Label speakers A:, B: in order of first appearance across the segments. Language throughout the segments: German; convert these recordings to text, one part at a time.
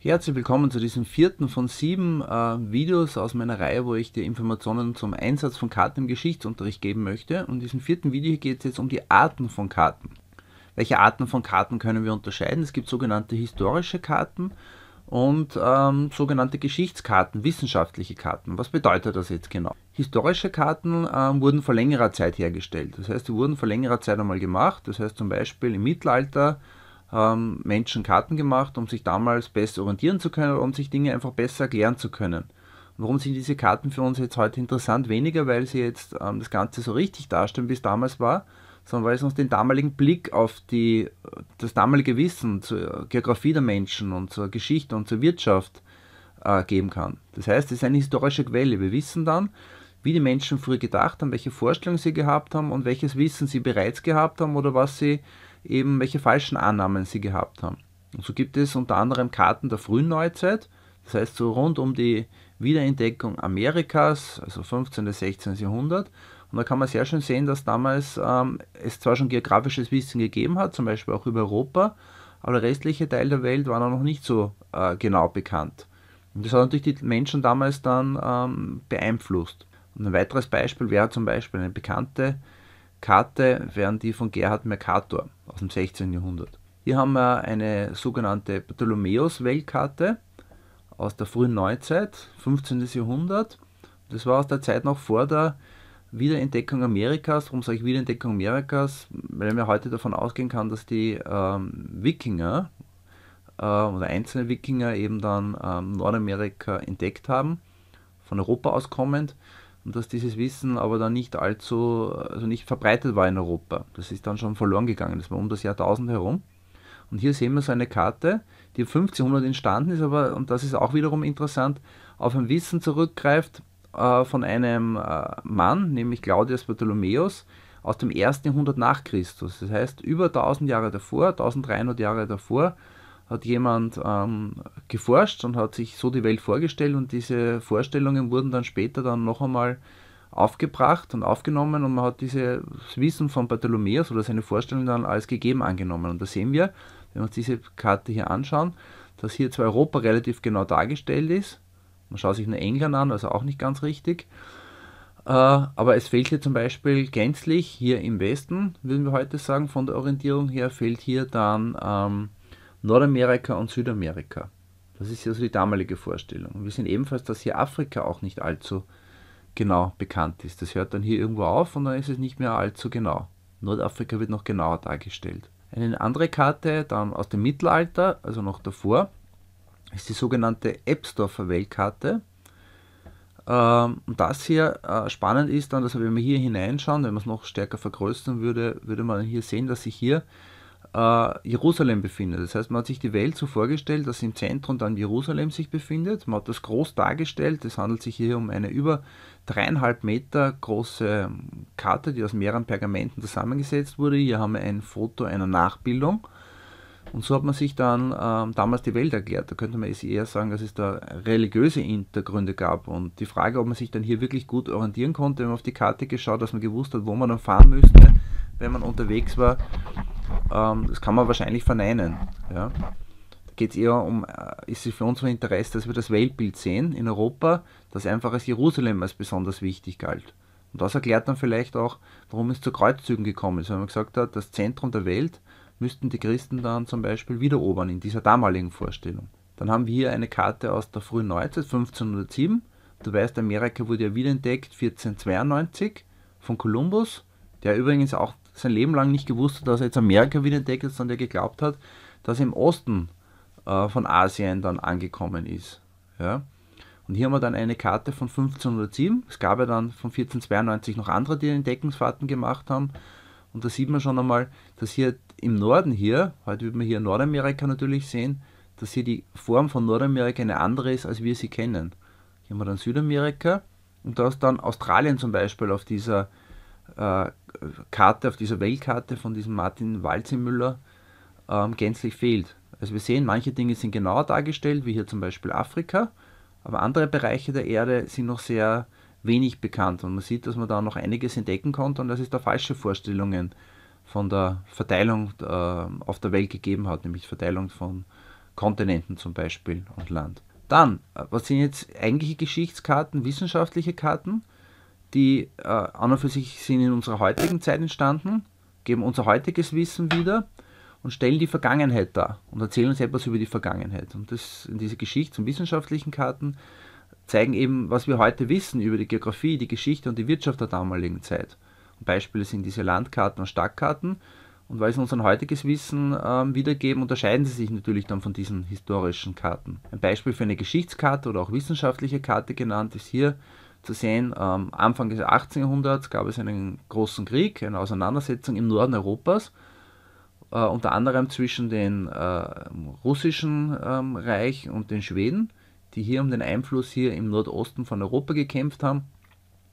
A: Herzlich willkommen zu diesem vierten von sieben äh, Videos aus meiner Reihe, wo ich dir Informationen zum Einsatz von Karten im Geschichtsunterricht geben möchte. Und in diesem vierten Video geht es jetzt um die Arten von Karten. Welche Arten von Karten können wir unterscheiden? Es gibt sogenannte historische Karten und ähm, sogenannte Geschichtskarten, wissenschaftliche Karten. Was bedeutet das jetzt genau? Historische Karten ähm, wurden vor längerer Zeit hergestellt. Das heißt, sie wurden vor längerer Zeit einmal gemacht. Das heißt zum Beispiel im Mittelalter ähm, Menschen Karten gemacht, um sich damals besser orientieren zu können, oder um sich Dinge einfach besser erklären zu können. Und warum sind diese Karten für uns jetzt heute interessant? Weniger, weil sie jetzt ähm, das Ganze so richtig darstellen, wie es damals war, sondern weil es uns den damaligen Blick auf die, das damalige Wissen zur Geografie der Menschen und zur Geschichte und zur Wirtschaft äh, geben kann. Das heißt, es ist eine historische Quelle. Wir wissen dann, wie die Menschen früher gedacht haben, welche Vorstellungen sie gehabt haben und welches Wissen sie bereits gehabt haben oder was sie eben welche falschen Annahmen sie gehabt haben. Und so gibt es unter anderem Karten der frühen Neuzeit, das heißt so rund um die Wiederentdeckung Amerikas, also 15. bis 16. Jahrhundert. Und da kann man sehr schön sehen, dass damals ähm, es zwar schon geografisches Wissen gegeben hat, zum Beispiel auch über Europa, aber der restliche Teil der Welt war noch nicht so äh, genau bekannt. Und das hat natürlich die Menschen damals dann ähm, beeinflusst. Und ein weiteres Beispiel wäre zum Beispiel eine bekannte Karte wären die von Gerhard Mercator aus dem 16. Jahrhundert. Hier haben wir eine sogenannte Ptolemäus-Weltkarte aus der frühen Neuzeit, 15. Jahrhundert. Das war aus der Zeit noch vor der Wiederentdeckung Amerikas. Warum sage ich Wiederentdeckung Amerikas? Weil man heute davon ausgehen kann, dass die ähm, Wikinger äh, oder einzelne Wikinger eben dann ähm, Nordamerika entdeckt haben, von Europa aus kommend und dass dieses Wissen aber dann nicht allzu, also nicht verbreitet war in Europa. Das ist dann schon verloren gegangen, das war um das Jahrtausend herum. Und hier sehen wir so eine Karte, die 1500 entstanden ist, aber, und das ist auch wiederum interessant, auf ein Wissen zurückgreift äh, von einem äh, Mann, nämlich Claudius Bartholomäus, aus dem ersten Jahrhundert nach Christus. Das heißt, über 1000 Jahre davor, 1300 Jahre davor, hat jemand ähm, geforscht und hat sich so die Welt vorgestellt und diese Vorstellungen wurden dann später dann noch einmal aufgebracht und aufgenommen und man hat dieses Wissen von Bartholomäus oder seine Vorstellungen dann als gegeben angenommen. Und da sehen wir, wenn wir uns diese Karte hier anschauen, dass hier zwar Europa relativ genau dargestellt ist, man schaut sich nur England an, also auch nicht ganz richtig, äh, aber es fehlt hier zum Beispiel gänzlich hier im Westen, würden wir heute sagen, von der Orientierung her fehlt hier dann ähm, Nordamerika und Südamerika. Das ist ja so die damalige Vorstellung. Wir sehen ebenfalls, dass hier Afrika auch nicht allzu genau bekannt ist. Das hört dann hier irgendwo auf und dann ist es nicht mehr allzu genau. Nordafrika wird noch genauer dargestellt. Eine andere Karte dann aus dem Mittelalter, also noch davor, ist die sogenannte Ebsdorfer Weltkarte. Ähm, und das hier äh, spannend ist dann, dass wenn wir hier hineinschauen, wenn man es noch stärker vergrößern würde, würde man hier sehen, dass sich hier äh, Jerusalem befindet. Das heißt, man hat sich die Welt so vorgestellt, dass im Zentrum dann Jerusalem sich befindet. Man hat das groß dargestellt. Es handelt sich hier um eine über dreieinhalb Meter große ähm, Karte, die aus mehreren Pergamenten zusammengesetzt wurde. Hier haben wir ein Foto einer Nachbildung. Und so hat man sich dann ähm, damals die Welt erklärt. Da könnte man es eher sagen, dass es da religiöse Hintergründe gab. Und die Frage, ob man sich dann hier wirklich gut orientieren konnte, wenn man auf die Karte geschaut, dass man gewusst hat, wo man dann fahren müsste, wenn man unterwegs war, ähm, das kann man wahrscheinlich verneinen. Ja. Da geht es eher um, äh, ist es für uns von Interesse, dass wir das Weltbild sehen in Europa, das einfach als Jerusalem als besonders wichtig galt. Und das erklärt dann vielleicht auch, warum es zu Kreuzzügen gekommen ist, weil man gesagt hat, das Zentrum der Welt müssten die Christen dann zum Beispiel wiederobern in dieser damaligen Vorstellung. Dann haben wir hier eine Karte aus der frühen Neuzeit, 1507. Du weißt, Amerika wurde ja wiederentdeckt 1492 von Kolumbus, der übrigens auch sein Leben lang nicht gewusst hat, dass er jetzt Amerika wieder entdeckt hat, sondern er geglaubt hat, dass er im Osten äh, von Asien dann angekommen ist. Ja? Und hier haben wir dann eine Karte von 1507. Es gab ja dann von 1492 noch andere, die Entdeckungsfahrten gemacht haben. Und da sieht man schon einmal, dass hier im Norden hier, heute wird man hier Nordamerika natürlich sehen, dass hier die Form von Nordamerika eine andere ist, als wir sie kennen. Hier haben wir dann Südamerika und da ist dann Australien zum Beispiel auf dieser äh, Karte, auf dieser Weltkarte von diesem Martin Walzimüller ähm, gänzlich fehlt. Also wir sehen, manche Dinge sind genauer dargestellt, wie hier zum Beispiel Afrika, aber andere Bereiche der Erde sind noch sehr wenig bekannt und man sieht, dass man da noch einiges entdecken konnte und dass es da falsche Vorstellungen von der Verteilung äh, auf der Welt gegeben hat, nämlich Verteilung von Kontinenten zum Beispiel und Land. Dann, äh, was sind jetzt eigentliche Geschichtskarten, wissenschaftliche Karten? die äh, an und für sich sind in unserer heutigen Zeit entstanden, geben unser heutiges Wissen wieder und stellen die Vergangenheit dar und erzählen uns etwas über die Vergangenheit. Und das, diese Geschichts- und wissenschaftlichen Karten zeigen eben, was wir heute wissen über die Geografie, die Geschichte und die Wirtschaft der damaligen Zeit. Und Beispiele sind diese Landkarten und Stadtkarten. Und weil sie unser heutiges Wissen ähm, wiedergeben, unterscheiden sie sich natürlich dann von diesen historischen Karten. Ein Beispiel für eine Geschichtskarte oder auch wissenschaftliche Karte genannt ist hier zu sehen. Ähm, Anfang des 18. Jahrhunderts gab es einen großen Krieg, eine Auseinandersetzung im Norden Europas, äh, unter anderem zwischen dem äh, russischen ähm, Reich und den Schweden, die hier um den Einfluss hier im Nordosten von Europa gekämpft haben.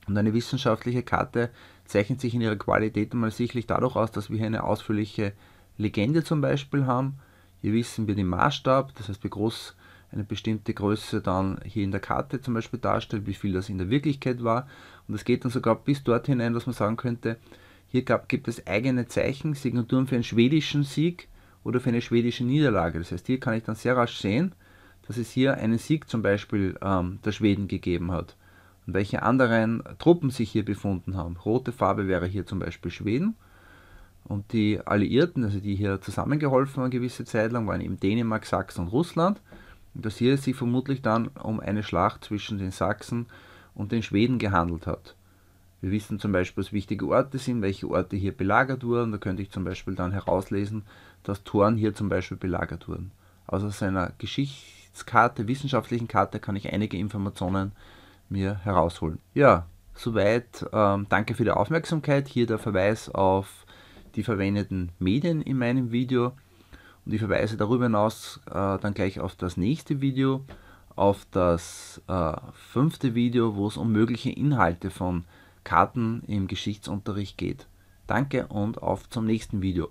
A: Und eine wissenschaftliche Karte zeichnet sich in ihrer Qualität mal sicherlich dadurch aus, dass wir hier eine ausführliche Legende zum Beispiel haben. Hier wissen wir den Maßstab, das heißt, wie groß eine bestimmte Größe dann hier in der Karte zum Beispiel darstellt, wie viel das in der Wirklichkeit war. Und es geht dann sogar bis dort hinein, dass man sagen könnte, hier gab, gibt es eigene Zeichen, Signaturen für einen schwedischen Sieg oder für eine schwedische Niederlage. Das heißt, hier kann ich dann sehr rasch sehen, dass es hier einen Sieg zum Beispiel ähm, der Schweden gegeben hat und welche anderen Truppen sich hier befunden haben. Rote Farbe wäre hier zum Beispiel Schweden und die Alliierten, also die hier zusammengeholfen haben eine gewisse Zeit lang, waren eben Dänemark, Sachsen und Russland dass hier es sich vermutlich dann um eine Schlacht zwischen den Sachsen und den Schweden gehandelt hat. Wir wissen zum Beispiel, was wichtige Orte sind, welche Orte hier belagert wurden. Da könnte ich zum Beispiel dann herauslesen, dass Thorn hier zum Beispiel belagert wurden. Also seiner Geschichtskarte, wissenschaftlichen Karte kann ich einige Informationen mir herausholen. Ja, soweit. Ähm, danke für die Aufmerksamkeit. Hier der Verweis auf die verwendeten Medien in meinem Video. Und ich verweise darüber hinaus äh, dann gleich auf das nächste Video, auf das äh, fünfte Video, wo es um mögliche Inhalte von Karten im Geschichtsunterricht geht. Danke und auf zum nächsten Video.